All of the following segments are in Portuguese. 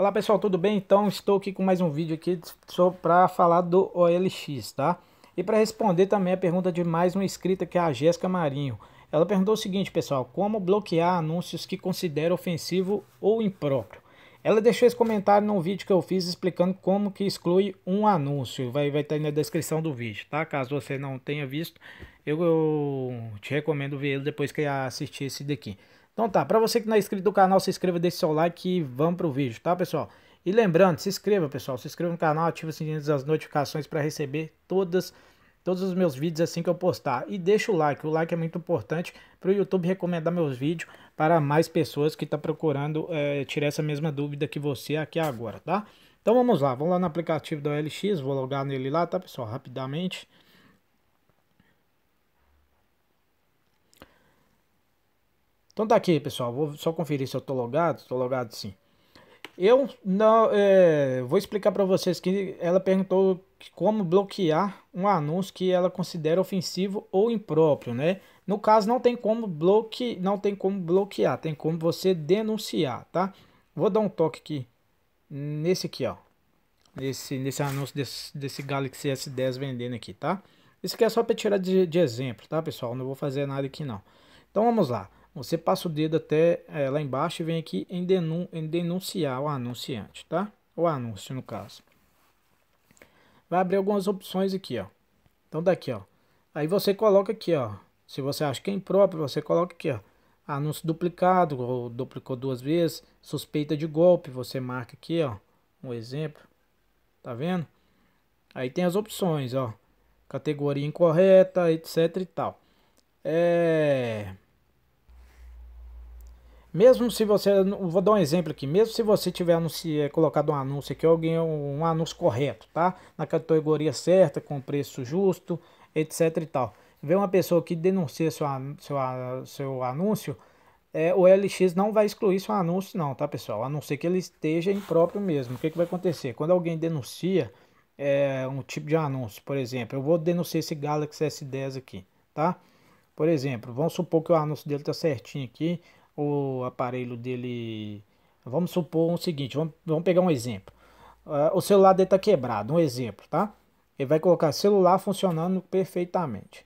Olá pessoal, tudo bem? Então estou aqui com mais um vídeo aqui só para falar do OLX, tá? E para responder também a pergunta de mais uma inscrita que é a Jéssica Marinho. Ela perguntou o seguinte, pessoal, como bloquear anúncios que considera ofensivo ou impróprio? Ela deixou esse comentário num vídeo que eu fiz explicando como que exclui um anúncio. Vai estar vai tá aí na descrição do vídeo, tá? Caso você não tenha visto, eu, eu te recomendo ver ele depois que assistir esse daqui. Então tá, para você que não é inscrito do canal, se inscreva, deixe seu like e vamos pro vídeo, tá pessoal? E lembrando, se inscreva pessoal, se inscreva no canal, ative o sininho das notificações para receber todas todos os meus vídeos assim que eu postar. E deixa o like, o like é muito importante para o YouTube recomendar meus vídeos para mais pessoas que estão tá procurando é, tirar essa mesma dúvida que você aqui agora, tá? Então vamos lá, vamos lá no aplicativo da OLX, vou logar nele lá, tá pessoal, rapidamente. Então tá aqui, pessoal. Vou só conferir se eu tô logado. Tô logado sim. Eu não é, vou explicar para vocês que ela perguntou como bloquear um anúncio que ela considera ofensivo ou impróprio, né? No caso não tem como bloque, não tem como bloquear, tem como você denunciar, tá? Vou dar um toque aqui nesse aqui, ó. Nesse, nesse anúncio desse, desse Galaxy S10 vendendo aqui, tá? Isso aqui é só para tirar de, de exemplo, tá, pessoal? Não vou fazer nada aqui não. Então vamos lá. Você passa o dedo até é, lá embaixo e vem aqui em, denun em denunciar o anunciante, tá? O anúncio, no caso. Vai abrir algumas opções aqui, ó. Então, daqui, ó. Aí você coloca aqui, ó. Se você acha que é impróprio, você coloca aqui, ó. Anúncio duplicado, ou duplicou duas vezes. Suspeita de golpe, você marca aqui, ó. Um exemplo. Tá vendo? Aí tem as opções, ó. Categoria incorreta, etc e tal. É... Mesmo se você, vou dar um exemplo aqui, mesmo se você tiver anuncio, eh, colocado um anúncio aqui, alguém um anúncio correto, tá? Na categoria certa, com preço justo, etc e tal. Vê uma pessoa que denuncia seu, seu, seu anúncio, é, o LX não vai excluir seu anúncio não, tá pessoal? A não ser que ele esteja impróprio mesmo. O que, que vai acontecer? Quando alguém denuncia é, um tipo de anúncio, por exemplo, eu vou denunciar esse Galaxy S10 aqui, tá? Por exemplo, vamos supor que o anúncio dele tá certinho aqui, o aparelho dele. Vamos supor o um seguinte, vamos, vamos pegar um exemplo. Uh, o celular dele está quebrado, um exemplo, tá? Ele vai colocar celular funcionando perfeitamente.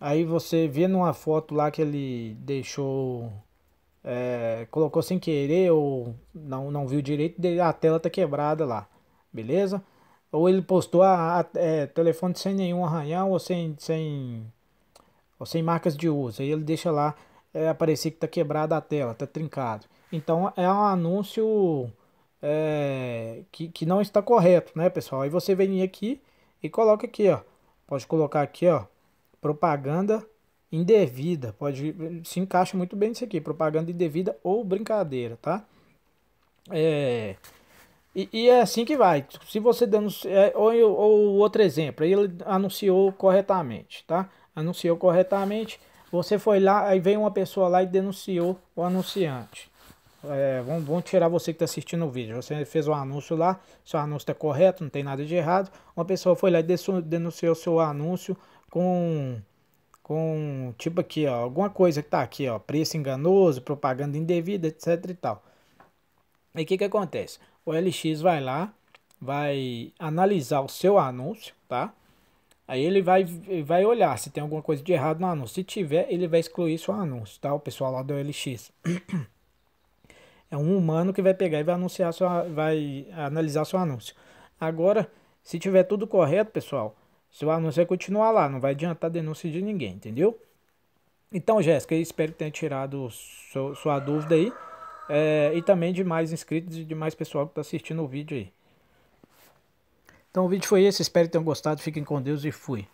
Aí você vê numa foto lá que ele deixou, é, colocou sem querer ou não, não viu direito, a tela está quebrada lá, beleza? Ou ele postou a, a é, telefone sem nenhum arranhão ou sem, sem, ou sem marcas de uso. Aí ele deixa lá é, aparecer que está quebrada a tela, está trincado. Então é um anúncio é, que, que não está correto, né, pessoal? Aí você vem aqui e coloca aqui, ó. Pode colocar aqui, ó, propaganda indevida. Pode se encaixa muito bem isso aqui, propaganda indevida ou brincadeira, tá? É, e, e, é assim que vai. Se você denuncia, é, ou, ou outro exemplo, aí ele anunciou corretamente, tá? Anunciou corretamente você foi lá, aí veio uma pessoa lá e denunciou o anunciante. É, vamos, vamos, tirar você que está assistindo o vídeo. Você fez um anúncio lá, seu anúncio está correto, não tem nada de errado. Uma pessoa foi lá e denunciou seu anúncio com, com tipo aqui, ó, alguma coisa que tá aqui, ó, preço enganoso, propaganda indevida, etc e tal. E o que que acontece? O LX vai lá, vai analisar o seu anúncio, tá? Aí ele vai, vai olhar se tem alguma coisa de errado no anúncio. Se tiver, ele vai excluir seu anúncio, tá? O pessoal lá do LX. É um humano que vai pegar e vai anunciar sua, vai analisar seu anúncio. Agora, se tiver tudo correto, pessoal, seu anúncio vai continuar lá, não vai adiantar denúncia de ninguém, entendeu? Então, Jéssica, espero que tenha tirado sua, sua dúvida aí. É, e também de mais inscritos e de mais pessoal que está assistindo o vídeo aí. Então o vídeo foi esse, espero que tenham gostado, fiquem com Deus e fui.